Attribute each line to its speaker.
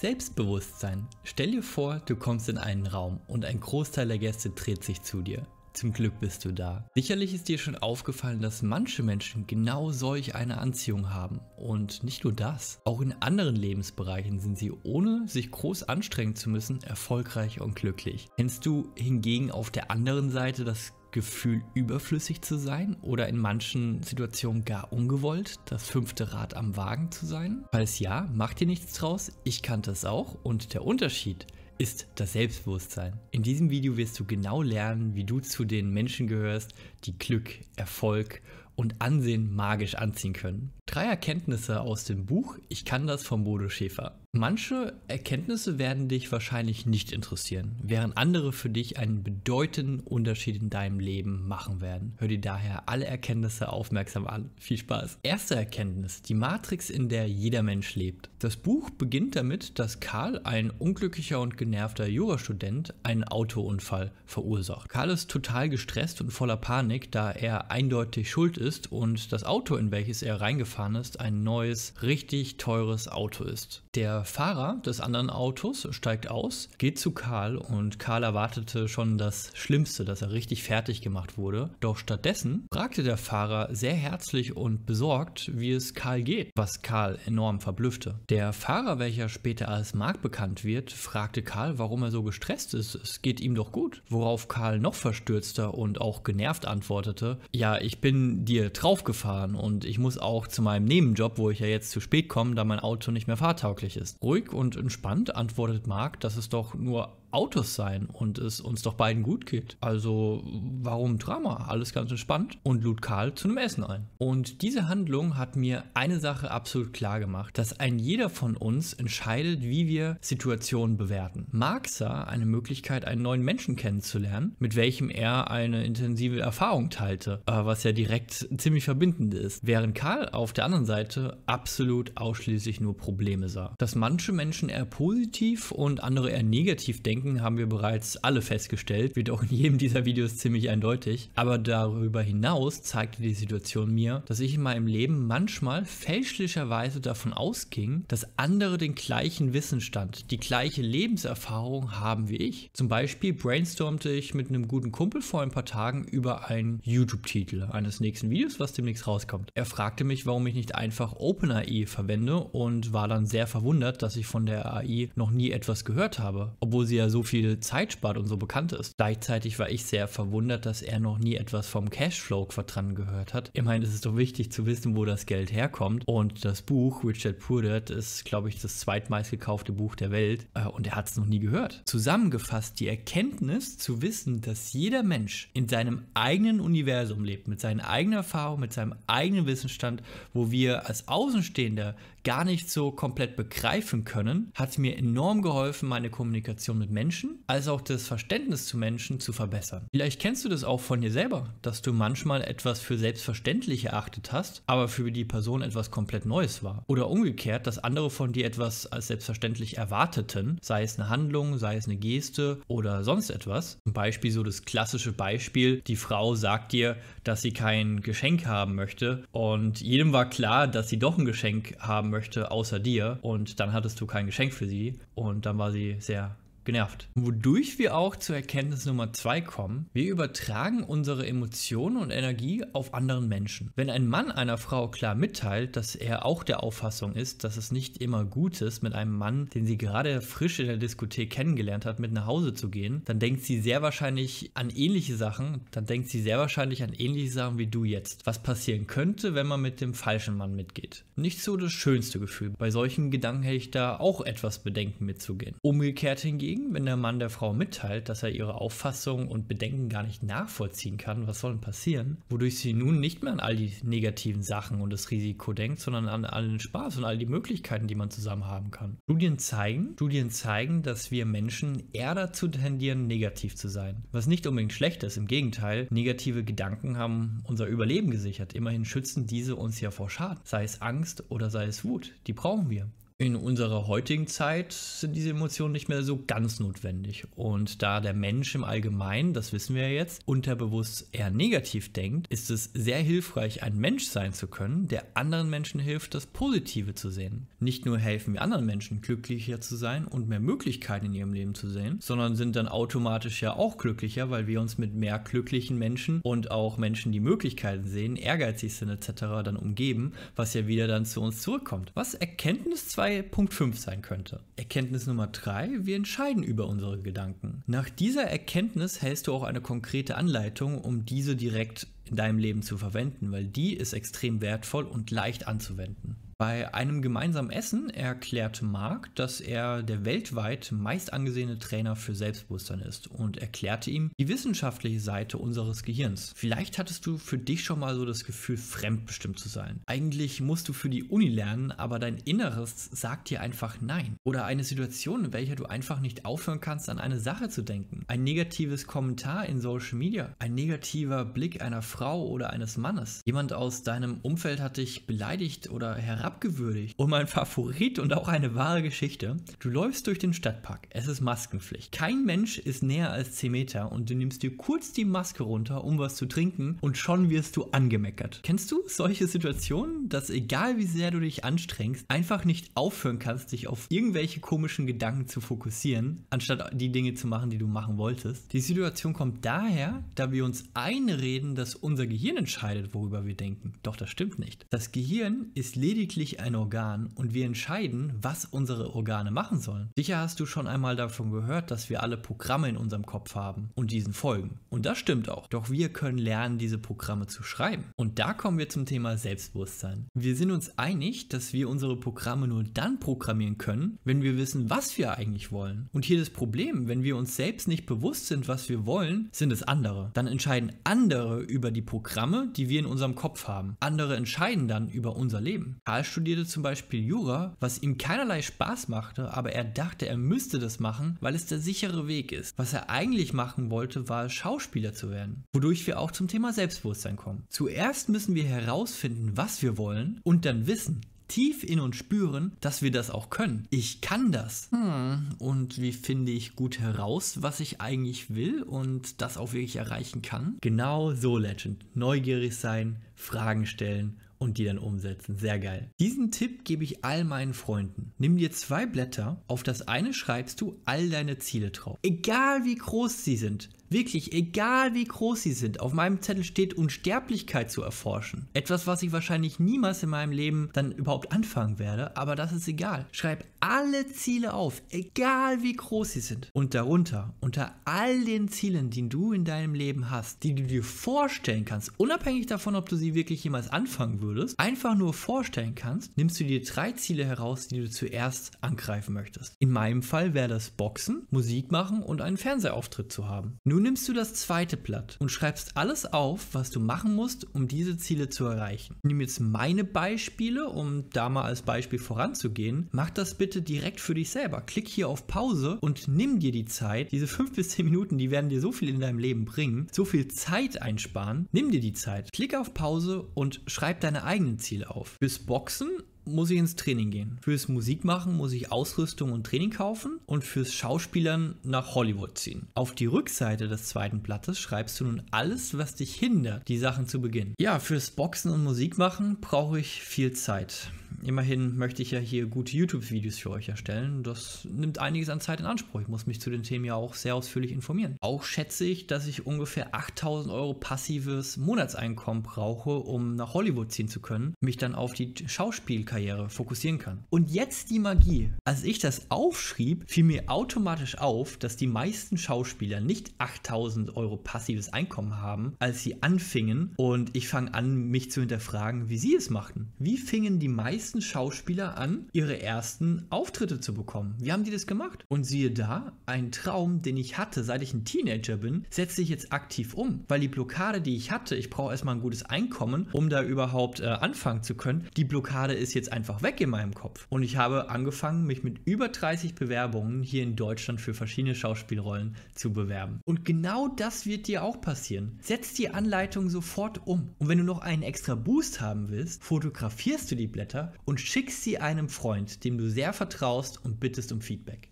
Speaker 1: Selbstbewusstsein. Stell dir vor, du kommst in einen Raum und ein Großteil der Gäste dreht sich zu dir. Zum Glück bist du da. Sicherlich ist dir schon aufgefallen, dass manche Menschen genau solch eine Anziehung haben. Und nicht nur das. Auch in anderen Lebensbereichen sind sie, ohne sich groß anstrengen zu müssen, erfolgreich und glücklich. Kennst du hingegen auf der anderen Seite das Gefühl überflüssig zu sein oder in manchen Situationen gar ungewollt das fünfte Rad am Wagen zu sein? Falls ja, macht dir nichts draus, ich kannte es auch und der Unterschied ist das Selbstbewusstsein. In diesem Video wirst du genau lernen, wie du zu den Menschen gehörst, die Glück, Erfolg und Ansehen magisch anziehen können. Drei Erkenntnisse aus dem Buch Ich kann das von Bodo Schäfer. Manche Erkenntnisse werden dich wahrscheinlich nicht interessieren, während andere für dich einen bedeutenden Unterschied in deinem Leben machen werden. Hör dir daher alle Erkenntnisse aufmerksam an. Viel Spaß. Erste Erkenntnis, die Matrix, in der jeder Mensch lebt. Das Buch beginnt damit, dass Karl, ein unglücklicher und genervter Jurastudent, einen Autounfall verursacht. Karl ist total gestresst und voller Panik, da er eindeutig schuld ist und das Auto, in welches er reingefahren ist, ein neues, richtig teures Auto ist. Der der Fahrer des anderen Autos steigt aus, geht zu Karl und Karl erwartete schon das Schlimmste, dass er richtig fertig gemacht wurde. Doch stattdessen fragte der Fahrer sehr herzlich und besorgt, wie es Karl geht, was Karl enorm verblüffte. Der Fahrer, welcher später als Mark bekannt wird, fragte Karl, warum er so gestresst ist. Es geht ihm doch gut. Worauf Karl noch verstürzter und auch genervt antwortete: Ja, ich bin dir draufgefahren und ich muss auch zu meinem Nebenjob, wo ich ja jetzt zu spät komme, da mein Auto nicht mehr fahrtauglich ist ist. Ruhig und entspannt antwortet Mark, dass es doch nur Autos sein und es uns doch beiden gut geht. Also warum Drama? Alles ganz entspannt und lud Karl zu einem Essen ein. Und diese Handlung hat mir eine Sache absolut klar gemacht, dass ein jeder von uns entscheidet, wie wir Situationen bewerten. Marx sah eine Möglichkeit, einen neuen Menschen kennenzulernen, mit welchem er eine intensive Erfahrung teilte, äh, was ja direkt ziemlich verbindend ist, während Karl auf der anderen Seite absolut ausschließlich nur Probleme sah. Dass manche Menschen eher positiv und andere eher negativ denken, Denken haben wir bereits alle festgestellt, wird auch in jedem dieser Videos ziemlich eindeutig. Aber darüber hinaus zeigte die Situation mir, dass ich in meinem Leben manchmal fälschlicherweise davon ausging, dass andere den gleichen Wissensstand, die gleiche Lebenserfahrung haben wie ich. Zum Beispiel brainstormte ich mit einem guten Kumpel vor ein paar Tagen über einen YouTube-Titel eines nächsten Videos, was demnächst rauskommt. Er fragte mich, warum ich nicht einfach OpenAI verwende und war dann sehr verwundert, dass ich von der AI noch nie etwas gehört habe, obwohl sie ja so viel Zeit spart und so bekannt ist. Gleichzeitig war ich sehr verwundert, dass er noch nie etwas vom Cashflow-Quadrant gehört hat. Immerhin ist es doch wichtig zu wissen, wo das Geld herkommt. Und das Buch Richard Pudert ist, glaube ich, das zweitmeist gekaufte Buch der Welt äh, und er hat es noch nie gehört. Zusammengefasst die Erkenntnis zu wissen, dass jeder Mensch in seinem eigenen Universum lebt, mit seinen eigenen Erfahrungen, mit seinem eigenen Wissensstand, wo wir als Außenstehender gar nicht so komplett begreifen können, hat mir enorm geholfen, meine Kommunikation mit Menschen Menschen als auch das Verständnis zu Menschen zu verbessern. Vielleicht kennst du das auch von dir selber, dass du manchmal etwas für selbstverständlich erachtet hast, aber für die Person etwas komplett Neues war. Oder umgekehrt, dass andere von dir etwas als selbstverständlich erwarteten, sei es eine Handlung, sei es eine Geste oder sonst etwas. Zum Beispiel so das klassische Beispiel, die Frau sagt dir, dass sie kein Geschenk haben möchte und jedem war klar, dass sie doch ein Geschenk haben möchte, außer dir und dann hattest du kein Geschenk für sie und dann war sie sehr genervt. Wodurch wir auch zur Erkenntnis Nummer 2 kommen, wir übertragen unsere Emotionen und Energie auf anderen Menschen. Wenn ein Mann einer Frau klar mitteilt, dass er auch der Auffassung ist, dass es nicht immer gut ist, mit einem Mann, den sie gerade frisch in der Diskothek kennengelernt hat, mit nach Hause zu gehen, dann denkt sie sehr wahrscheinlich an ähnliche Sachen, dann denkt sie sehr wahrscheinlich an ähnliche Sachen wie du jetzt. Was passieren könnte, wenn man mit dem falschen Mann mitgeht. Nicht so das schönste Gefühl. Bei solchen Gedanken hätte ich da auch etwas Bedenken mitzugehen. Umgekehrt hingegen, Ding, wenn der Mann der Frau mitteilt, dass er ihre Auffassung und Bedenken gar nicht nachvollziehen kann, was soll denn passieren? Wodurch sie nun nicht mehr an all die negativen Sachen und das Risiko denkt, sondern an allen Spaß und all die Möglichkeiten, die man zusammen haben kann. Studien zeigen, Studien zeigen, dass wir Menschen eher dazu tendieren, negativ zu sein. Was nicht unbedingt schlecht ist, im Gegenteil, negative Gedanken haben unser Überleben gesichert. Immerhin schützen diese uns ja vor Schaden, sei es Angst oder sei es Wut. Die brauchen wir. In unserer heutigen Zeit sind diese Emotionen nicht mehr so ganz notwendig. Und da der Mensch im Allgemeinen, das wissen wir ja jetzt, unterbewusst eher negativ denkt, ist es sehr hilfreich, ein Mensch sein zu können, der anderen Menschen hilft, das Positive zu sehen. Nicht nur helfen wir anderen Menschen, glücklicher zu sein und mehr Möglichkeiten in ihrem Leben zu sehen, sondern sind dann automatisch ja auch glücklicher, weil wir uns mit mehr glücklichen Menschen und auch Menschen, die Möglichkeiten sehen, ehrgeizig sind etc. dann umgeben, was ja wieder dann zu uns zurückkommt. Was Erkenntnis 2 2.5 sein könnte. Erkenntnis Nummer 3, wir entscheiden über unsere Gedanken. Nach dieser Erkenntnis hältst du auch eine konkrete Anleitung, um diese direkt in deinem Leben zu verwenden, weil die ist extrem wertvoll und leicht anzuwenden. Bei einem gemeinsamen Essen erklärte Mark, dass er der weltweit meist angesehene Trainer für Selbstbewusstsein ist und erklärte ihm die wissenschaftliche Seite unseres Gehirns. Vielleicht hattest du für dich schon mal so das Gefühl, fremdbestimmt zu sein. Eigentlich musst du für die Uni lernen, aber dein Inneres sagt dir einfach Nein. Oder eine Situation, in welcher du einfach nicht aufhören kannst, an eine Sache zu denken. Ein negatives Kommentar in Social Media. Ein negativer Blick einer Frau Frau oder eines Mannes. Jemand aus deinem Umfeld hat dich beleidigt oder herabgewürdigt. Und mein Favorit und auch eine wahre Geschichte. Du läufst durch den Stadtpark. Es ist Maskenpflicht. Kein Mensch ist näher als 10 Meter und du nimmst dir kurz die Maske runter, um was zu trinken und schon wirst du angemeckert. Kennst du solche Situationen, dass egal wie sehr du dich anstrengst, einfach nicht aufhören kannst, dich auf irgendwelche komischen Gedanken zu fokussieren, anstatt die Dinge zu machen, die du machen wolltest? Die Situation kommt daher, da wir uns einreden, dass unser Gehirn entscheidet, worüber wir denken. Doch das stimmt nicht. Das Gehirn ist lediglich ein Organ und wir entscheiden, was unsere Organe machen sollen. Sicher hast du schon einmal davon gehört, dass wir alle Programme in unserem Kopf haben und diesen folgen. Und das stimmt auch. Doch wir können lernen, diese Programme zu schreiben. Und da kommen wir zum Thema Selbstbewusstsein. Wir sind uns einig, dass wir unsere Programme nur dann programmieren können, wenn wir wissen, was wir eigentlich wollen. Und hier das Problem, wenn wir uns selbst nicht bewusst sind, was wir wollen, sind es andere. Dann entscheiden andere über die die Programme, die wir in unserem Kopf haben. Andere entscheiden dann über unser Leben. Karl studierte zum Beispiel Jura, was ihm keinerlei Spaß machte, aber er dachte, er müsste das machen, weil es der sichere Weg ist. Was er eigentlich machen wollte, war Schauspieler zu werden. Wodurch wir auch zum Thema Selbstbewusstsein kommen. Zuerst müssen wir herausfinden, was wir wollen und dann wissen, tief in uns spüren, dass wir das auch können. Ich kann das. Hm, und wie finde ich gut heraus, was ich eigentlich will und das auch wirklich erreichen kann? Genau so, Legend. Neugierig sein, Fragen stellen und die dann umsetzen. Sehr geil. Diesen Tipp gebe ich all meinen Freunden. Nimm dir zwei Blätter, auf das eine schreibst du all deine Ziele drauf. Egal wie groß sie sind, Wirklich, egal wie groß sie sind, auf meinem Zettel steht Unsterblichkeit zu erforschen. Etwas, was ich wahrscheinlich niemals in meinem Leben dann überhaupt anfangen werde, aber das ist egal. Schreib alle Ziele auf, egal wie groß sie sind. Und darunter, unter all den Zielen, die du in deinem Leben hast, die du dir vorstellen kannst, unabhängig davon, ob du sie wirklich jemals anfangen würdest, einfach nur vorstellen kannst, nimmst du dir drei Ziele heraus, die du zuerst angreifen möchtest. In meinem Fall wäre das Boxen, Musik machen und einen Fernsehauftritt zu haben. Nur nimmst du das zweite Blatt und schreibst alles auf, was du machen musst, um diese Ziele zu erreichen. Nimm jetzt meine Beispiele, um da mal als Beispiel voranzugehen. Mach das bitte direkt für dich selber. Klick hier auf Pause und nimm dir die Zeit. Diese fünf bis zehn Minuten, die werden dir so viel in deinem Leben bringen, so viel Zeit einsparen. Nimm dir die Zeit. Klick auf Pause und schreib deine eigenen Ziele auf. Fürs Boxen muss ich ins Training gehen. Fürs Musikmachen muss ich Ausrüstung und Training kaufen und fürs Schauspielern nach Hollywood ziehen. Auf die Rückseite des zweiten Blattes schreibst du nun alles, was dich hindert, die Sachen zu beginnen. Ja, fürs Boxen und Musikmachen brauche ich viel Zeit immerhin möchte ich ja hier gute YouTube-Videos für euch erstellen. Das nimmt einiges an Zeit in Anspruch. Ich muss mich zu den Themen ja auch sehr ausführlich informieren. Auch schätze ich, dass ich ungefähr 8000 Euro passives Monatseinkommen brauche, um nach Hollywood ziehen zu können, mich dann auf die Schauspielkarriere fokussieren kann. Und jetzt die Magie. Als ich das aufschrieb, fiel mir automatisch auf, dass die meisten Schauspieler nicht 8000 Euro passives Einkommen haben, als sie anfingen. Und ich fange an, mich zu hinterfragen, wie sie es machten. Wie fingen die meisten nächsten Schauspieler an, ihre ersten Auftritte zu bekommen. Wie haben die das gemacht? Und siehe da, ein Traum, den ich hatte, seit ich ein Teenager bin, setze ich jetzt aktiv um, weil die Blockade, die ich hatte, ich brauche erstmal ein gutes Einkommen, um da überhaupt äh, anfangen zu können, die Blockade ist jetzt einfach weg in meinem Kopf. Und ich habe angefangen, mich mit über 30 Bewerbungen hier in Deutschland für verschiedene Schauspielrollen zu bewerben. Und genau das wird dir auch passieren. Setz die Anleitung sofort um. Und wenn du noch einen extra Boost haben willst, fotografierst du die Blätter und schickst sie einem Freund, dem du sehr vertraust und bittest um Feedback.